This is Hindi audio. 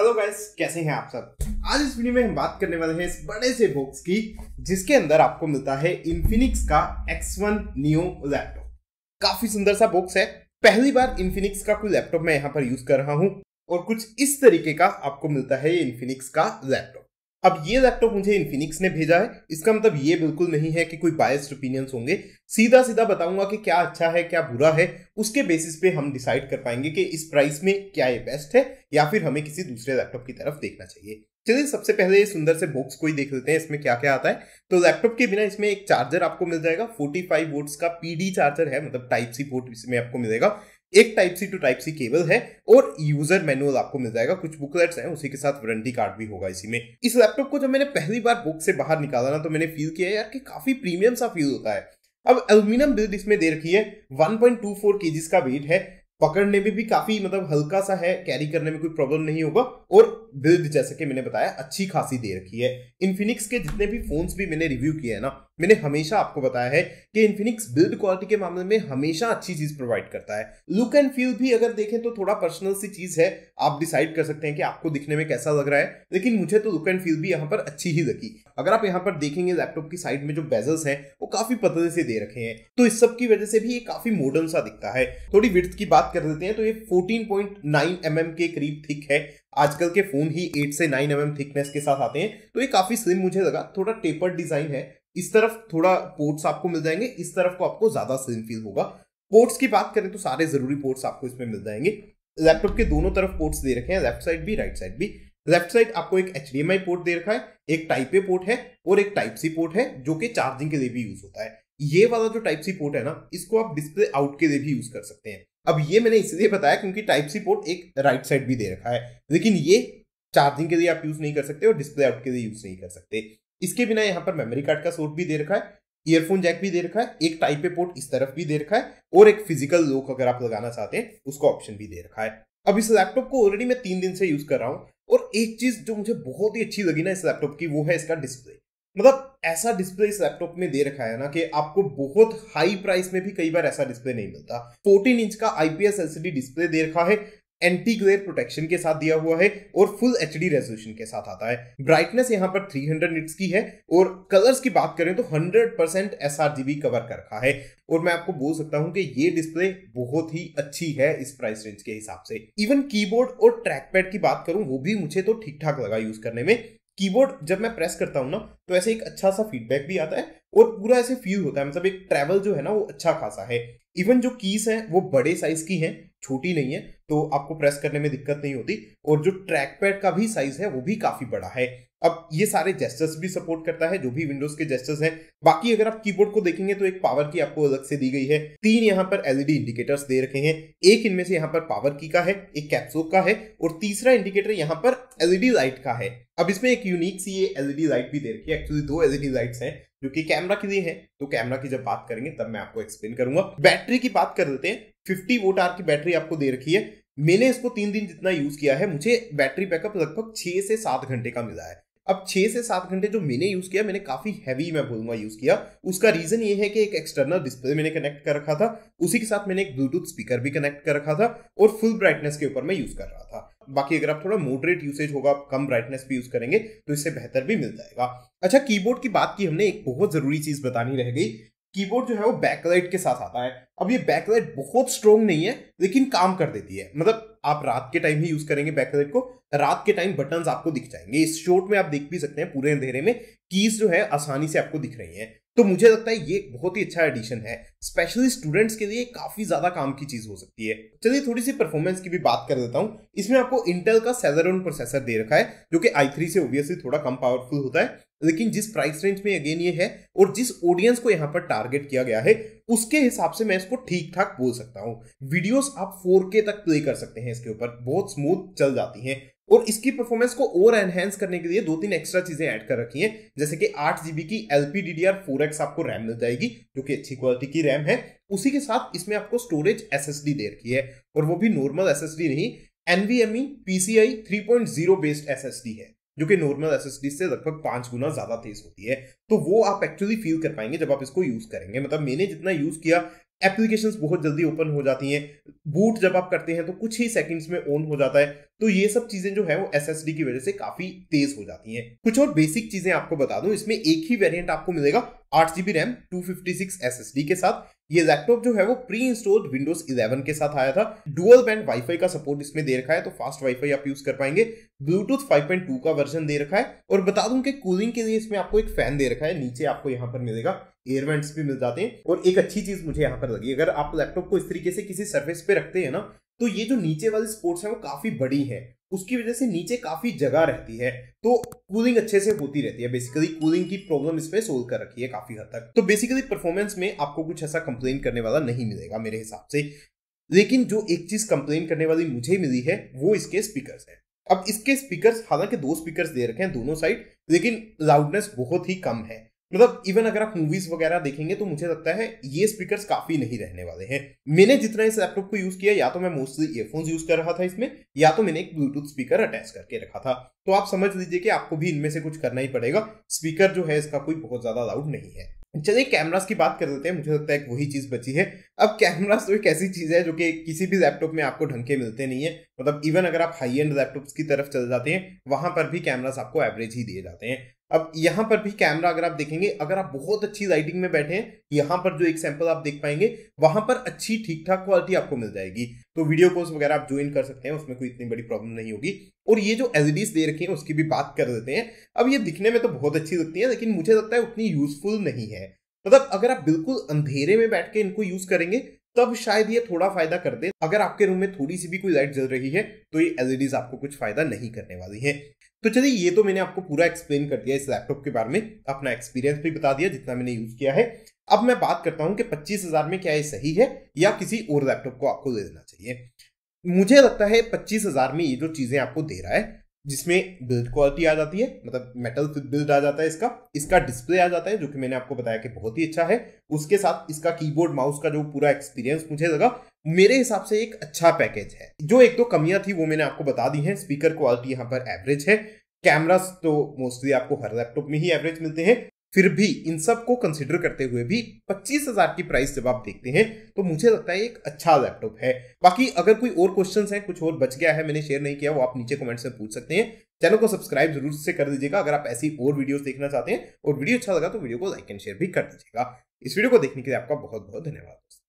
हेलो गाइस कैसे हैं आप सब आज इस वीडियो में हम बात करने वाले हैं इस बड़े से बॉक्स की जिसके अंदर आपको मिलता है इन्फिनिक्स का X1 नियो लैपटॉप काफी सुंदर सा बॉक्स है पहली बार इन्फिनिक्स का कोई लैपटॉप मैं यहाँ पर यूज कर रहा हूँ और कुछ इस तरीके का आपको मिलता है ये इन्फिनिक्स का लैपटॉप अब ये लैपटॉप मुझे इन्फिनिक्स ने भेजा है इसका मतलब ये बिल्कुल नहीं है कि कोई बायस्ड ओपिनियंस होंगे सीधा सीधा बताऊंगा कि क्या अच्छा है क्या बुरा है उसके बेसिस पे हम डिसाइड कर पाएंगे कि इस प्राइस में क्या ये बेस्ट है या फिर हमें किसी दूसरे लैपटॉप की तरफ देखना चाहिए चलिए सबसे पहले सुंदर से बॉक्स को ही देख लेते हैं इसमें क्या क्या आता है तो लैपटॉप के बिना इसमें एक चार्जर आपको मिल जाएगा 45 फाइव वोट्स का पीडी चार्जर है मतलब टाइप सी पोर्ट इसमें आपको मिलेगा एक type C to type C cable है और यूजर मैनुअल आपको मिल जाएगा कुछ बुकलेट्स हैं उसी के साथ वारंटी कार्ड भी होगा इसी में इस लैपटॉप को जब मैंने पहली बार बुक से बाहर निकाला ना तो मैंने फील किया यार कि काफी प्रीमियम सा फील होता है अब एल्यूमिनियम बिल्ड इसमें दे रखी है 1.24 केजीस का वेट है पकड़ने में भी, भी काफी मतलब हल्का सा है कैरी करने में कोई प्रॉब्लम नहीं होगा और बिल्ड जैसे कि मैंने बताया अच्छी खासी दे रखी है इनफिनिक्स के जितने भी फोन्स भी मैंने रिव्यू किए हैं ना मैंने हमेशा आपको बताया है कि इन्फिनिक्स बिल्ड क्वालिटी के मामले में हमेशा अच्छी चीज प्रोवाइड करता है लुक एंड फील भी अगर देखें तो थोड़ा पर्सनल सी चीज है आप डिसाइड कर सकते हैं कि आपको दिखने में कैसा लग रहा है लेकिन मुझे तो लुक एंड फील भी यहाँ पर अच्छी ही लगी अगर आप यहाँ पर देखेंगे लैपटॉप की साइड में जो बेजल्स हैं वो काफी पतले से दे रखे हैं तो इस सब की वजह से भी ये काफी मॉडर्न सा दिखता है थोड़ी विर्थ की बात कर लेते हैं तो ये 14.9 mm के करीब थिक है आजकल के फोन ही 8 से 9 एम mm थिकनेस के साथ आते हैं तो ये काफी स्लिम मुझे लगा थोड़ा टेपर्ड डिजाइन है इस तरफ थोड़ा पोर्ट्स आपको मिल जाएंगे इस तरफ को आपको ज्यादा स्लिम फील होगा पोर्ट्स की बात करें तो सारे जरूरी पोर्ट्स आपको इसमें मिल जाएंगे लैपटॉप के दोनों तरफ पोर्ट्स दे रखे हैं लेफ्ट साइड भी राइट साइड भी लेफ्ट साइड आपको एक एच पोर्ट दे रखा है एक टाइप ए पोर्ट है और एक टाइप सी पोर्ट है जो कि चार्जिंग के लिए भी यूज होता है ये वाला जो टाइप सी पोर्ट है ना इसको आप डिस्प्ले आउट के लिए भी यूज कर सकते हैं अब ये मैंने इसलिए बताया क्योंकि टाइप सी पोर्ट एक राइट साइड भी दे रखा है लेकिन ये चार्जिंग के लिए आप यूज नहीं कर सकते और डिस्प्ले आउट के लिए यूज नहीं कर सकते इसके बिना यहाँ पर मेमोरी कार्ड का सोर्ट भी दे रखा है ईयरफोन जैक भी दे रखा है एक टाइप ए पोर्ट इस तरफ भी दे रखा है और एक फिजिकल लोक अगर आप लगाना चाहते हैं उसका ऑप्शन भी दे रखा है अब इस लैपटॉप को ऑलरेडी मैं तीन दिन से यूज कर रहा हूँ और एक चीज जो मुझे बहुत ही अच्छी लगी ना इस लैपटॉप की वो है इसका डिस्प्ले मतलब ऐसा डिस्प्ले इस लैपटॉप में दे रखा है ना कि आपको बहुत हाई प्राइस में भी कई बार ऐसा डिस्प्ले नहीं मिलता 14 इंच का आईपीएस एलसीडी डिस्प्ले दे रखा है एंटी ग्लेयर प्रोटेक्शन के साथ दिया हुआ है और फुल एच रेजोल्यूशन के साथ आता है ब्राइटनेस यहाँ पर 300 हंड्रेड निट्स की है और कलर्स की बात करें तो 100 परसेंट एस कवर कर रखा है और मैं आपको बोल सकता हूँ कि ये डिस्प्ले बहुत ही अच्छी है इस प्राइस रेंज के हिसाब से इवन कीबोर्ड और ट्रैक पैड की बात करूँ वो भी मुझे तो ठीक ठाक लगा यूज करने में कीबोर्ड जब मैं प्रेस करता हूँ ना तो ऐसे एक अच्छा सा फीडबैक भी आता है और पूरा ऐसे फील होता है मतलब एक ट्रैवल जो है ना वो अच्छा खासा है इवन जो कीज है वो बड़े साइज की हैं छोटी नहीं है तो आपको प्रेस करने में दिक्कत नहीं होती और जो ट्रैक पैड का भी साइज है वो भी काफी बड़ा है अब ये सारे जेस्टर्स भी सपोर्ट करता है जो भी विंडोज के जेस्टर्स हैं बाकी अगर आप कीबोर्ड को देखेंगे तो एक पावर की आपको अलग से दी गई है तीन यहाँ पर एलईडी इंडिकेटर्स दे रखे हैं एक इनमें से यहाँ पर पावर की का है एक कैप्सूल का है और तीसरा इंडिकेटर यहाँ पर एलईडी लाइट का है अब इसमें एक यूनिक सी ये एलईडी लाइट भी दे रखी है एक्चुअली दो एलईडी लाइट है जो की कैमरा के लिए है तो कैमरा की जब बात करेंगे तब मैं आपको एक्सप्लेन करूंगा बैटरी की बात कर लेते हैं 50 वोट आर की बैटरी आपको दे रखी है मैंने इसको तीन दिन जितना यूज किया है मुझे बैटरी बैकअप लगभग छह से सात घंटे का मिला है अब छह से सात घंटे जो मैंने यूज़ किया मैंने काफ़ी हैवी मैं बोलूंगा यूज़ किया उसका रीज़न ये है कि एक एक्सटर्नल डिस्प्ले मैंने कनेक्ट कर रखा था उसी के साथ मैंने एक ब्लूटूथ स्पीकर भी कनेक्ट कर रखा था और फुल ब्राइटनेस के ऊपर मैं यूज़ कर रहा था बाकी अगर आप थोड़ा मोडरेट यूसेज होगा कम ब्राइटनेस भी यूज़ करेंगे तो इससे बेहतर भी मिल जाएगा अच्छा कीबोर्ड की बात की हमने एक बहुत ज़रूरी चीज़ बतानी रह गई कीबोर्ड जो है वो बैकलाइट के साथ आता है अब ये बैकलाइट बहुत स्ट्रॉन्ग नहीं है लेकिन काम कर देती है मतलब आप रात के टाइम ही यूज करेंगे बैकलाइट को रात के टाइम बटन आपको दिख जाएंगे इस शॉट में आप देख भी सकते हैं पूरे अंधेरे में कीज जो है आसानी से आपको दिख रही है तो मुझे लगता है ये बहुत ही अच्छा एडिशन है स्पेशली स्टूडेंट्स के लिए काफी ज्यादा काम की चीज हो सकती है चलिए थोड़ी सी परफॉर्मेंस की भी बात कर देता हूँ इसमें आपको इंटेल का सेजरॉन प्रोसेसर दे रखा है जो कि आई थ्री से ओबियसली थोड़ा कम पावरफुल होता है लेकिन जिस प्राइस रेंज में अगेन ये है और जिस ऑडियंस को यहाँ पर टारगेट किया गया है उसके हिसाब से मैं इसको ठीक ठाक बोल सकता हूँ वीडियोस आप 4K तक प्ले कर सकते हैं इसके ऊपर बहुत स्मूथ चल जाती हैं और इसकी परफॉर्मेंस को और एनहेंस करने के लिए दो तीन एक्स्ट्रा चीजें ऐड कर रखी हैं जैसे कि आठ जीबी की L P D D R four X आपको रैम मिल जाएगी जो कि अच्छी क्वालिटी की रैम है उसी के साथ इसमें आपको स्टोरेज एस एस डी दे रखी है और वो भी नॉर्मल एस एस डी नहीं NVMe PCI three point zero based S S D है जो कि नॉर्मल एस से लगभग पांच गुना ज्यादा तेज होती है तो वो आप एक्चुअली फील कर पाएंगे जब आप इसको यूज करेंगे मतलब मैंने जितना यूज किया एप्लीकेशंस बहुत जल्दी ओपन हो जाती हैं बूट जब आप करते हैं तो कुछ ही सेकंड्स में ऑन हो जाता है तो ये सब चीजें जो है वो एस की वजह से काफी तेज हो जाती हैं कुछ और बेसिक चीजें आपको बता दूं इसमें एक ही वेरियंट आपको मिलेगा आठ जीबी रैम टू फिफ्टी के साथ ये लैपटॉप जो है वो प्री इंस्टॉल्ड विंडोज 11 के साथ आया था डुअल बैंड वाईफाई का सपोर्ट इसमें दे रखा है तो फास्ट वाईफाई आप यूज कर पाएंगे ब्लूटूथ 5.2 का वर्जन दे रखा है और बता दूं कि कूलिंग के लिए इसमें आपको एक फैन दे रखा है नीचे आपको यहाँ पर मिलेगा एयरवेंट्स भी मिल जाते हैं और एक अच्छी चीज मुझे यहाँ पर लगी अगर आप लैपटॉप को इस तरीके से किसी सर्विस पे रखते हैं ना तो ये जो नीचे वाली स्पोर्ट्स हैं वो काफ़ी बड़ी हैं उसकी वजह से नीचे काफ़ी जगह रहती है तो कूलिंग अच्छे से होती रहती है बेसिकली कूलिंग की प्रॉब्लम इसमें सोल्व कर रखी है काफ़ी हद तक तो बेसिकली परफॉर्मेंस में आपको कुछ ऐसा कंप्लेन करने वाला नहीं मिलेगा मेरे हिसाब से लेकिन जो एक चीज़ कंप्लेन करने वाली मुझे मिली है वो इसके स्पीकर्स है अब इसके स्पीकर्स हालांकि दो स्पीकर्स दे रखे हैं दोनों साइड लेकिन लाउडनेस बहुत ही कम है मतलब इवन अगर आप मूवीज वगैरह देखेंगे तो मुझे लगता है ये स्पीकर्स काफी नहीं रहने वाले हैं मैंने जितना इस लैपटॉप को यूज किया या तो मैं मोस्टली ईयरफोन्स यूज कर रहा था इसमें या तो मैंने एक ब्लूटूथ स्पीकर अटैच करके रखा था तो आप समझ लीजिए कि आपको भी इनमें से कुछ करना ही पड़ेगा स्पीकर जो है इसका कोई बहुत ज्यादा लाउड नहीं है चलिए कैमरास की बात कर लेते हैं मुझे लगता है वही चीज़ बची है अब कैमरास तो एक ऐसी चीज़ है जो कि किसी भी लैपटॉप में आपको ढंग के मिलते नहीं है मतलब इवन अगर आप हाई एंड लैपटॉप्स की तरफ चले जाते हैं वहां पर भी कैमरास आपको एवरेज ही दिए जाते हैं अब यहाँ पर भी कैमरा अगर आप देखेंगे अगर आप बहुत अच्छी लाइटिंग में बैठे हैं यहाँ पर जो एक सैंपल आप देख पाएंगे वहां पर अच्छी ठीक ठाक क्वालिटी आपको मिल जाएगी तो वीडियो कोर्स वगैरह आप ज्वाइन कर सकते हैं उसमें कोई इतनी बड़ी प्रॉब्लम नहीं होगी और ये जो एलईडीज दे रखी है उसकी भी बात कर देते हैं अब ये दिखने में तो बहुत अच्छी लगती है लेकिन मुझे लगता है उतनी यूजफुल नहीं है मतलब अगर आप बिल्कुल अंधेरे में बैठ के इनको यूज करेंगे तब शायद ये थोड़ा फायदा कर दे अगर आपके रूम में थोड़ी सी भी कोई लाइट जल रही है तो ये एलईडीज आपको कुछ फायदा नहीं करने वाली है तो चलिए ये तो मैंने आपको पूरा एक्सप्लेन कर दिया इस लैपटॉप के बारे में अपना एक्सपीरियंस भी बता दिया जितना मैंने यूज किया है अब मैं बात करता हूं कि पच्चीस हजार में क्या ये सही है या किसी और लैपटॉप को आपको ले लेना चाहिए मुझे लगता है पच्चीस हजार में ये जो चीजें आपको दे रहा है जिसमें बिल्ड क्वालिटी आ जाती है मतलब मेटल बिल्ड आ जाता है इसका इसका डिस्प्ले आ जाता है जो कि मैंने आपको बताया कि बहुत ही अच्छा है उसके साथ इसका कीबोर्ड माउस का जो पूरा एक्सपीरियंस मुझे लगा मेरे हिसाब से एक अच्छा पैकेज है जो एक दो तो कमियां थी वो मैंने आपको बता दी हैं स्पीकर क्वालिटी यहाँ पर एवरेज है कैमरास तो मोस्टली आपको हर लैपटॉप में ही एवरेज मिलते हैं फिर भी इन सब को कंसिडर करते हुए भी पच्चीस हजार की प्राइस जब आप देखते हैं तो मुझे लगता है एक अच्छा लैपटॉप है बाकी अगर कोई और क्वेश्चन है कुछ और बच गया है मैंने शेयर नहीं किया वो आप नीचे कमेंट्स में पूछ सकते हैं चैनल को सब्सक्राइब जरूर से कर दीजिएगा अगर आप ऐसी और वीडियोस देखना चाहते हैं और वीडियो अच्छा लगा तो वीडियो को लाइक एंड शेयर भी कर दीजिएगा इस वीडियो को देखने के लिए आपका बहुत बहुत धन्यवाद